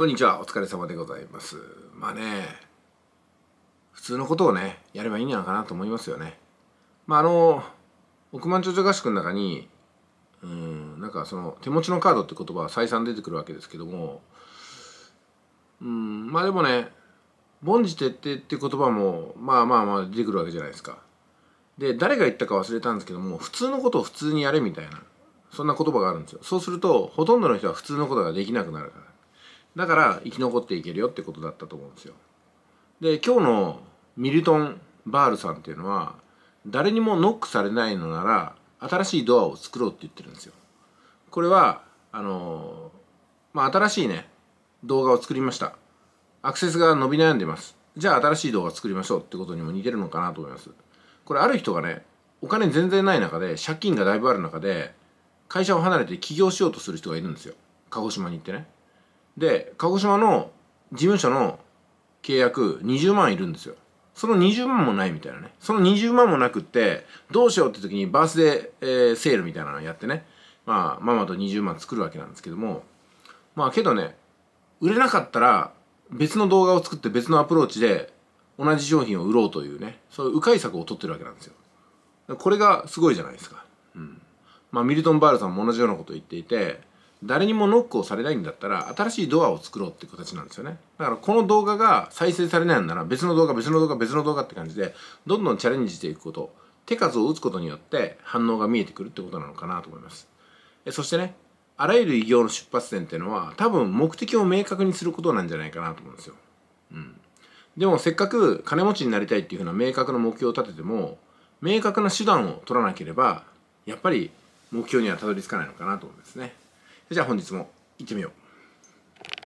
こんにちは、お疲れ様でございます。まあね、普通のことをね、やればいいんじゃないかなと思いますよね。まああの、億万長者合宿の中に、うん、なんかその、手持ちのカードって言葉は再三出てくるわけですけども、うん、まあでもね、凡事徹底って言葉も、まあまあまあ出てくるわけじゃないですか。で、誰が言ったか忘れたんですけども、普通のことを普通にやれみたいな、そんな言葉があるんですよ。そうすると、ほとんどの人は普通のことができなくなるから。だから生き残っていけるよってことだったと思うんですよで今日のミルトン・バールさんっていうのは誰にもノックされないのなら新しいドアを作ろうって言ってるんですよこれはあのまあ新しいね動画を作りましたアクセスが伸び悩んでますじゃあ新しい動画作りましょうってことにも似てるのかなと思いますこれある人がねお金全然ない中で借金がだいぶある中で会社を離れて起業しようとする人がいるんですよ鹿児島に行ってねで鹿児島の事務所の契約20万いるんですよその20万もないみたいなねその20万もなくってどうしようって時にバースデー、えー、セールみたいなのやってねまあママと20万作るわけなんですけどもまあけどね売れなかったら別の動画を作って別のアプローチで同じ商品を売ろうというねそういう迂回策を取ってるわけなんですよこれがすごいじゃないですか、うん、まあミルトン・バールさんも同じようなことを言っていて誰にもノックをされないんだったら新しいドアを作ろうって形なんですよねだからこの動画が再生されないんなら別の動画別の動画別の動画って感じでどんどんチャレンジしていくこと手数を打つことによって反応が見えてくるってことなのかなと思いますそしてねあらゆる偉業の出発点っていうのは多分目的を明確にすることなんじゃないかなと思うんですよ、うん、でもせっかく金持ちになりたいっていうふうな明確な目標を立てても明確な手段を取らなければやっぱり目標にはたどり着かないのかなと思うんですねじゃあ本日も行ってみよう。